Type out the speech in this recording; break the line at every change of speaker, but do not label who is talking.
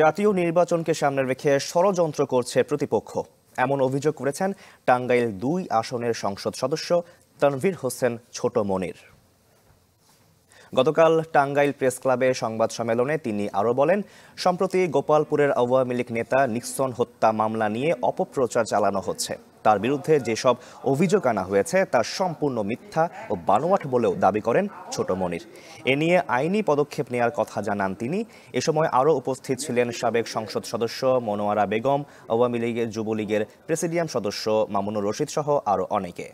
জাতীয় নির্বাচনকে সামনে রেখে ষড়যন্ত্র করছে প্রতিপক্ষ এমন অভিযোগ করেছেন টাঙ্গাইল দুই আসনের সংসদ সদস্য তানভীর হোসেন ছোট মনির গতকাল টাঙ্গাইল প্রেস ক্লাবে সংবাদ সম্মেলনে তিনি আরও বলেন সম্প্রতি গোপালপুরের আওয়ামী লীগ নেতা নিক্সন হত্যা মামলা নিয়ে অপপ্রচার চালানো হচ্ছে তার বিরুদ্ধে যেসব অভিযোগ আনা হয়েছে তা সম্পূর্ণ মিথ্যা ও বানোয়াট বলেও দাবি করেন ছোট মনির এ নিয়ে আইনি পদক্ষেপ নেওয়ার কথা জানান তিনি এ সময় আরও উপস্থিত ছিলেন সাবেক সংসদ সদস্য মনোয়ারা বেগম আওয়ামী লীগের যুবলীগের প্রেসিডিয়াম সদস্য মামুনুর রশিদ সহ আরও অনেকে